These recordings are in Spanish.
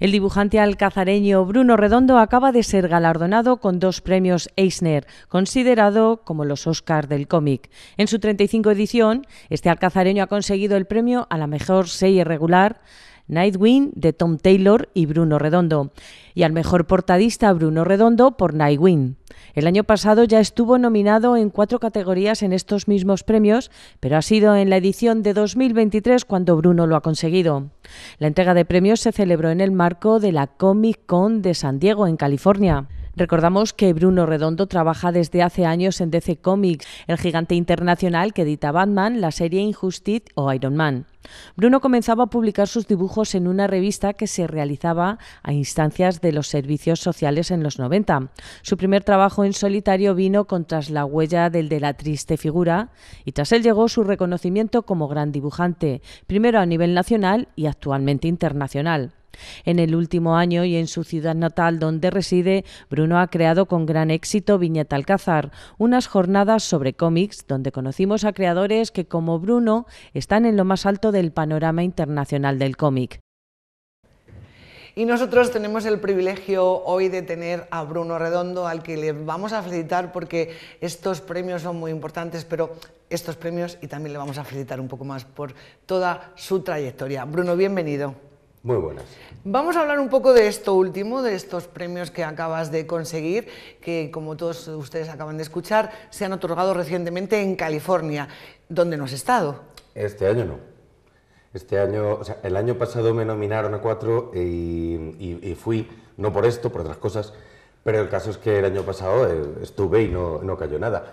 El dibujante alcazareño Bruno Redondo acaba de ser galardonado con dos premios Eisner, considerado como los Oscars del cómic. En su 35 edición, este alcazareño ha conseguido el premio a la mejor serie regular, Nightwing de Tom Taylor y Bruno Redondo, y al mejor portadista Bruno Redondo por Nightwing. El año pasado ya estuvo nominado en cuatro categorías en estos mismos premios, pero ha sido en la edición de 2023 cuando Bruno lo ha conseguido. La entrega de premios se celebró en el marco de la Comic Con de San Diego, en California. Recordamos que Bruno Redondo trabaja desde hace años en DC Comics, el gigante internacional que edita Batman, la serie Injustice o Iron Man. Bruno comenzaba a publicar sus dibujos en una revista que se realizaba a instancias de los servicios sociales en los 90. Su primer trabajo en solitario vino con Tras la huella del de la triste figura y tras él llegó su reconocimiento como gran dibujante, primero a nivel nacional y actualmente internacional. En el último año y en su ciudad natal donde reside, Bruno ha creado con gran éxito Viñeta Alcázar, unas jornadas sobre cómics donde conocimos a creadores que como Bruno están en lo más alto del panorama internacional del cómic. Y nosotros tenemos el privilegio hoy de tener a Bruno Redondo, al que le vamos a felicitar porque estos premios son muy importantes, pero estos premios y también le vamos a felicitar un poco más por toda su trayectoria. Bruno, bienvenido. Muy buenas. Vamos a hablar un poco de esto último, de estos premios que acabas de conseguir, que como todos ustedes acaban de escuchar, se han otorgado recientemente en California. donde no has estado? Este año no. Este año, el año pasado me nominaron a cuatro y, fui, no por esto, por otras cosas, pero el caso es que el año pasado eh, estuve y no, no cayó nada.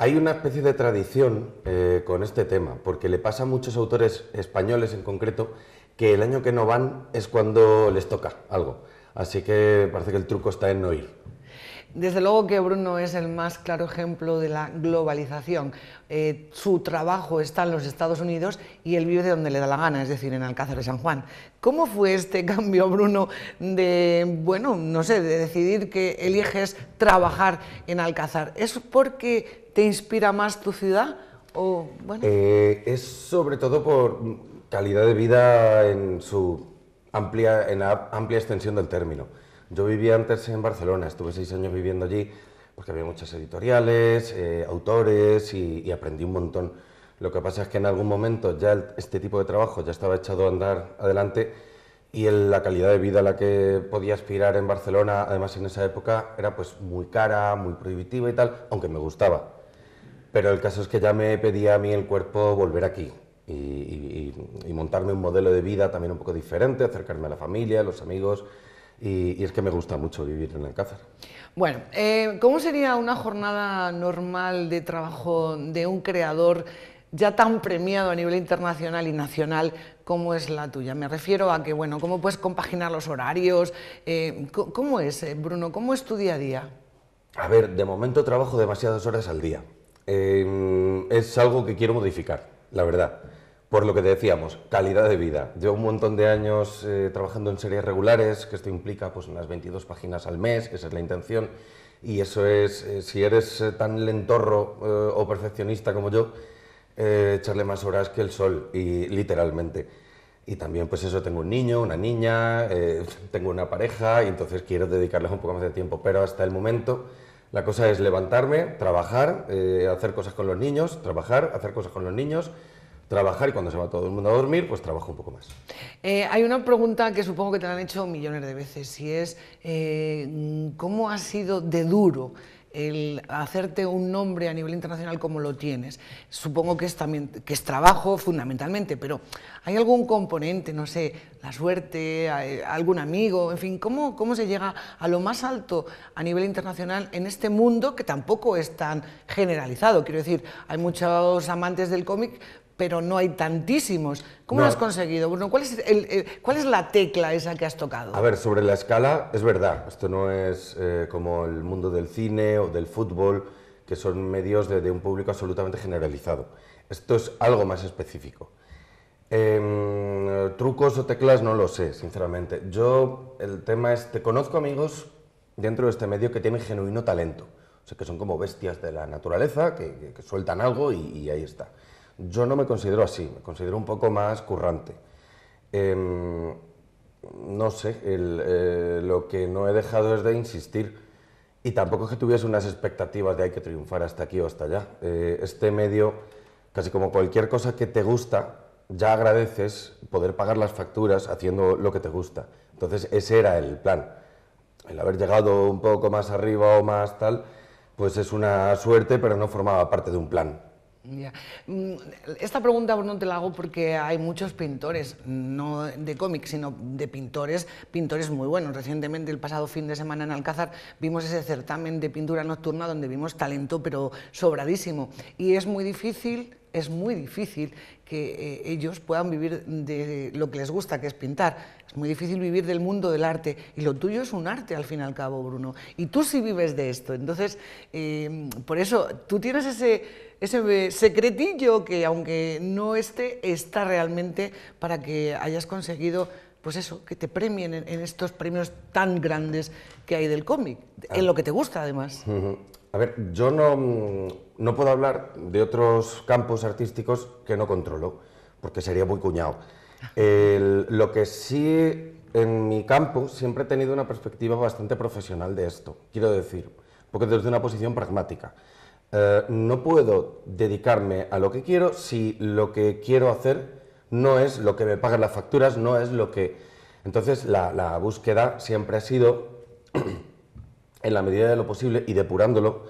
Hay una especie de tradición eh, con este tema, porque le pasa a muchos autores españoles en concreto que el año que no van es cuando les toca algo. Así que parece que el truco está en no ir. Desde luego que Bruno es el más claro ejemplo de la globalización. Eh, su trabajo está en los Estados Unidos y él vive de donde le da la gana, es decir, en Alcázar de San Juan. ¿Cómo fue este cambio, Bruno, de, bueno, no sé, de decidir que eliges trabajar en Alcázar? ¿Es porque ¿Te inspira más tu ciudad? O, eh, es sobre todo por calidad de vida en su amplia, en amplia extensión del término. Yo vivía antes en Barcelona, estuve seis años viviendo allí porque había muchas editoriales, eh, autores y, aprendí un montón. Lo que pasa es que en algún momento ya este tipo de trabajo ya estaba echado a andar adelante y la calidad de vida a la que podía aspirar en Barcelona, además en esa época, era pues muy cara, muy prohibitiva y tal, aunque me gustaba. Pero el caso es que ya me pedía a mí el cuerpo volver aquí y, montarme un modelo de vida también un poco diferente, acercarme a la familia, a los amigos. Y, es que me gusta mucho vivir en Alcázar. Bueno, eh, ¿cómo sería una jornada normal de trabajo de un creador ya tan premiado a nivel internacional y nacional como es la tuya? Me refiero a que, bueno, ¿cómo puedes compaginar los horarios? Eh, ¿Cómo es, eh, Bruno? ¿Cómo es tu día a día? A ver, de momento trabajo demasiadas horas al día. Em, es algo que quiero modificar, la verdad. Por lo que te decíamos, calidad de vida. Llevo un montón de años eh, trabajando en series regulares, que esto implica pues, unas 22 páginas al mes, que esa es la intención. Y eso es, eh, si eres eh, tan lentorro o perfeccionista como yo, echarle más horas que el sol, y literalmente. Y también, pues eso, tengo un niño, una niña, tengo una pareja, y entonces quiero dedicarles un poco más de tiempo. Pero hasta el momento, la cosa es levantarme, trabajar, eh, hacer cosas con los niños, trabajar, hacer cosas con los niños, trabajar y cuando se va todo el mundo a dormir, pues trabajo un poco más. Eh, hay una pregunta que supongo que te la han hecho millones de veces y es, eh, ¿cómo ha sido de duro el hacerte un nombre a nivel internacional como lo tienes. Supongo que es también que es trabajo fundamentalmente, pero ¿hay algún componente, no sé, la suerte, eh, algún amigo, en fin, cómo, cómo se llega a lo más alto a nivel internacional en este mundo que tampoco es tan generalizado? Quiero decir, hay muchos amantes del cómic, pero no hay tantísimos. ¿Cómo lo has conseguido? Bueno, ¿cuál, es el, ¿Cuál es la tecla esa que has tocado? A ver, sobre la escala, es verdad, esto no es eh, como el mundo del cine o del fútbol, que son medios de, un público absolutamente generalizado. Esto es algo más específico. Em, trucos o teclas no lo sé, sinceramente. Yo, el tema es, te conozco amigos dentro de este medio que tienen genuino talento. O sea, que son como bestias de la naturaleza, que, sueltan algo y, ahí está. Yo no me considero así, me considero un poco más currante. Em, no sé, eh, lo que no he dejado es de insistir. Y tampoco que tuviese unas expectativas de hay que triunfar hasta aquí o hasta allá. Eh, este medio, casi como cualquier cosa que te gusta, ya agradeces poder pagar las facturas haciendo lo que te gusta. Entonces ese era el plan. El haber llegado un poco más arriba o más tal, pues es una suerte, pero no formaba parte de un plan. Mm, esta pregunta no te la hago porque hay muchos pintores, no de cómics, sino de pintores, pintores muy buenos. Recientemente, el pasado fin de semana en Alcázar, vimos ese certamen de pintura nocturna donde vimos talento, pero sobradísimo. Y es muy difícil, es muy difícil que eh, ellos puedan vivir de lo que les gusta, que es pintar es muy difícil vivir del mundo del arte y lo tuyo es un arte al fin y al cabo, Bruno. Y tú sí vives de esto. Entonces, em, por eso, tú tienes ese, ese secretillo que aunque no esté, está realmente para que hayas conseguido pues eso, que te premien en, estos premios tan grandes que hay del cómic, ah. en lo que te gusta además. A ver, yo no, mm, no, puedo hablar de otros campos artísticos que no controlo, porque sería muy cuñado lo que sí, en mi campo, siempre he tenido una perspectiva bastante profesional de esto, quiero decir, porque desde una posición pragmática. Eh, no puedo dedicarme a lo que quiero si lo que quiero hacer no es lo que me pagan las facturas, no es lo que... Entonces la, búsqueda siempre ha sido, en la medida de lo posible y depurándolo,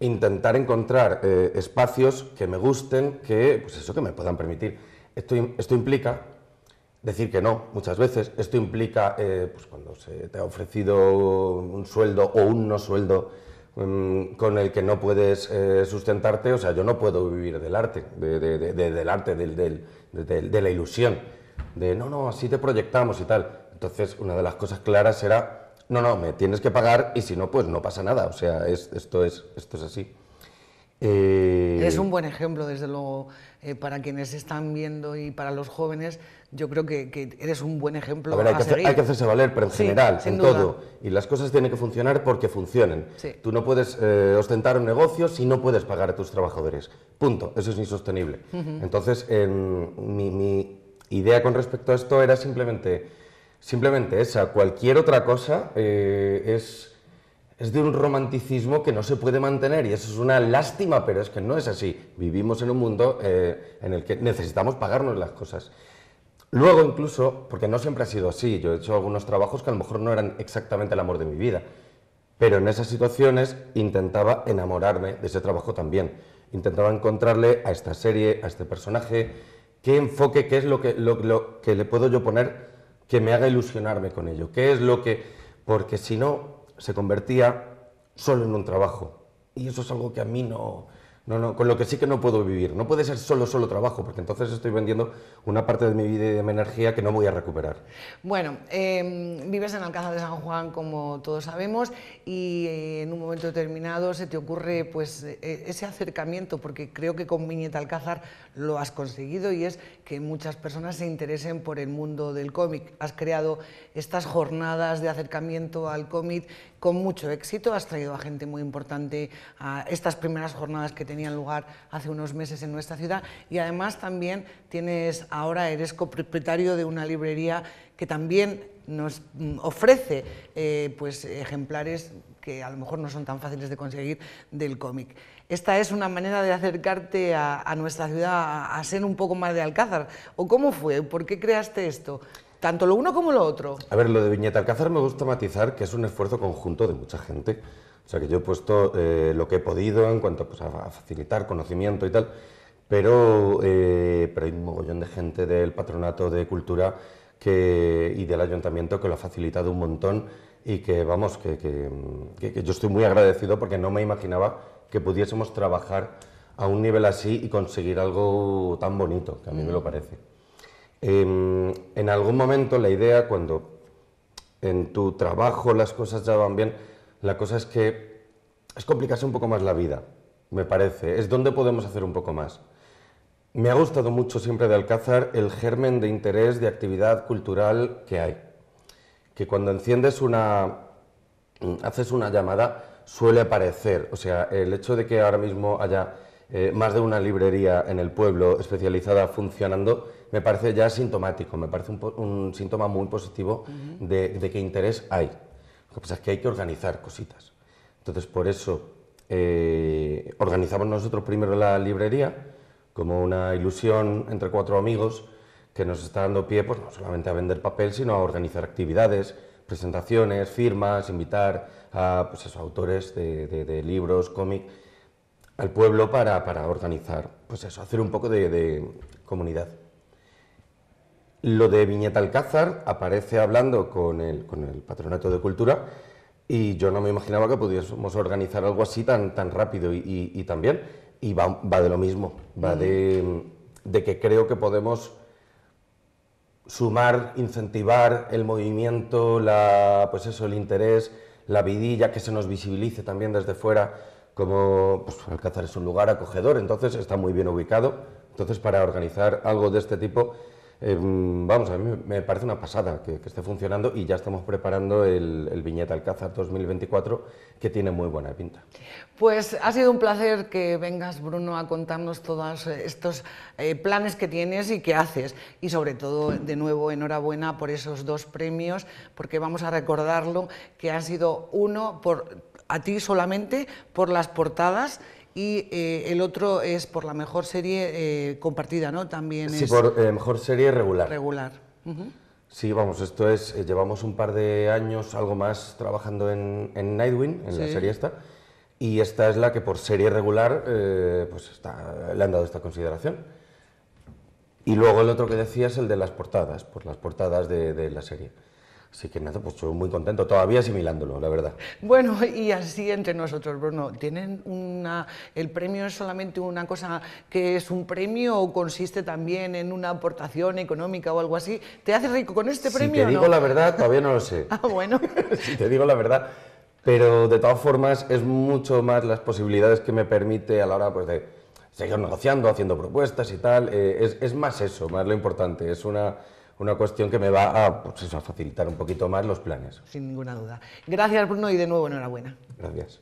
intentar encontrar eh, espacios que me gusten, que, pues eso, que me puedan permitir. Esto, esto implica decir que no muchas veces. Esto implica, eh, pues cuando se te ha ofrecido un sueldo o un no sueldo mm, con el que no puedes eh, sustentarte, o sea, yo no puedo vivir del arte, de, del arte, de la ilusión, de no, no, así te proyectamos y tal. Entonces, una de las cosas claras era, no, no, me tienes que pagar y si no, pues no pasa nada, o sea, esto, es, esto es así. Eh, es un buen ejemplo, desde luego. Eh, para quienes están viendo y para los jóvenes, yo creo que, eres un buen ejemplo. A hay, a que hay, que hacerse valer, pero en general, en todo. Y las cosas tienen que funcionar porque funcionen. Tú no puedes eh, ostentar un negocio si no puedes pagar a tus trabajadores. Punto. Eso es insostenible. Entonces, mi, idea con respecto a esto era simplemente, simplemente esa. Cualquier otra cosa eh, es es de un romanticismo que no se puede mantener y eso es una lástima, pero es que no es así. Vivimos en un mundo eh, en el que necesitamos pagarnos las cosas. Luego incluso, porque no siempre ha sido así, yo he hecho algunos trabajos que a lo mejor no eran exactamente el amor de mi vida, pero en esas situaciones intentaba enamorarme de ese trabajo también. Intentaba encontrarle a esta serie, a este personaje, qué enfoque, qué es lo que, lo, lo que le puedo yo poner que me haga ilusionarme con ello, qué es lo que... Porque si no, se convertía solo en un trabajo. Y eso es algo que a mí no, no, no, con lo que sí que no puedo vivir. No puede ser solo, solo trabajo, porque entonces estoy vendiendo una parte de mi vida y de mi energía que no voy a recuperar. Bueno, em, vives en Alcázar de San Juan, como todos sabemos, y en un momento determinado se te ocurre pues, e, e, ese acercamiento, porque creo que con Viñeta Alcázar lo has conseguido y es que muchas personas se interesen por el mundo del cómic. Has creado estas jornadas de acercamiento al cómic con mucho éxito, has traído a gente muy importante a estas primeras jornadas que te tenían lugar hace unos meses en nuestra ciudad y además también tienes ahora, eres copropietario de una librería que también nos mm, ofrece eh, pues, ejemplares que a lo mejor no son tan fáciles de conseguir del cómic. Esta es una manera de acercarte a, nuestra ciudad, a, ser un poco más de Alcázar. ¿O cómo fue? ¿Por qué creaste esto? tanto lo uno como lo otro. A ver, lo de Viñeta Alcázar me gusta matizar que es un esfuerzo conjunto de mucha gente. O sea que yo he puesto eh, lo que he podido en cuanto pues, a facilitar conocimiento y tal, eh, pero, hay un mogollón de gente del Patronato de Cultura y del Ayuntamiento que lo ha facilitado un montón y que, vamos, que, yo estoy muy agradecido porque no me imaginaba que pudiésemos trabajar a un nivel así y conseguir algo tan bonito, que a mí me lo mm. parece. Em, en algún momento la idea, cuando en tu trabajo las cosas ya van bien, la cosa es que es complicarse un poco más la vida, me parece. Es donde podemos hacer un poco más. Me ha gustado mucho siempre de Alcázar el germen de interés, de actividad cultural que hay. Que cuando enciendes una. haces una llamada, suele aparecer. O sea, el hecho de que ahora mismo haya eh, más de una librería en el pueblo especializada funcionando, me parece ya sintomático, me parece un, síntoma muy positivo de, de que interés hay que es que hay que organizar cositas. Entonces, por eso eh, organizamos nosotros primero la librería, como una ilusión entre cuatro amigos que nos está dando pie pues, no solamente a vender papel, sino a organizar actividades, presentaciones, firmas, invitar a pues autores de, libros, cómic, al pueblo para, organizar, pues eso, hacer un poco de comunidad. Lo de Viñeta Alcázar aparece hablando con el, con el Patronato de Cultura y yo no me imaginaba que pudiésemos organizar algo así tan, tan rápido y, tan bien. Y va, de lo mismo, va mm. de, de que creo que podemos sumar, incentivar el movimiento, la, pues eso, el interés, la vidilla, que se nos visibilice también desde fuera, como pues, Alcázar es un lugar acogedor, entonces está muy bien ubicado. Entonces, para organizar algo de este tipo, eh, vamos, a mí me parece una pasada que, esté funcionando y ya estamos preparando el, Viñeta Alcázar 2024, que tiene muy buena pinta. Pues ha sido un placer que vengas, Bruno, a contarnos todos eh, estos eh, planes que tienes y que haces. Y sobre todo, de nuevo, enhorabuena por esos dos premios, porque vamos a recordarlo, que ha sido uno a ti solamente por las portadas y eh, el otro es por la mejor serie eh, compartida, ¿no? También sí, por eh, mejor serie regular. Regular. Sí, vamos, esto es, llevamos un par de años, algo más, trabajando en, Nightwing, en la serie esta, y esta es la que por serie regular pues le han dado esta consideración. Y luego el otro que decías, el de las portadas, por las portadas de, de la serie. Así que nada, pues estoy muy contento, todavía asimilándolo, la verdad. Bueno, y así entre nosotros, Bruno, ¿tienen una, el premio es solamente una cosa que es un premio o consiste también en una aportación económica o algo así? ¿Te haces rico con este premio? Si te digo la verdad, todavía no lo sé. ah, bueno. si te digo la verdad, pero de todas formas es mucho más las posibilidades que me permite a la hora pues, de seguir negociando, haciendo propuestas y tal, eh, es, es más eso, más lo importante, es una una cuestión que me va pues a, facilitar un poquito más los planes. Sin ninguna duda. Gracias, Bruno, y de nuevo enhorabuena. Gracias.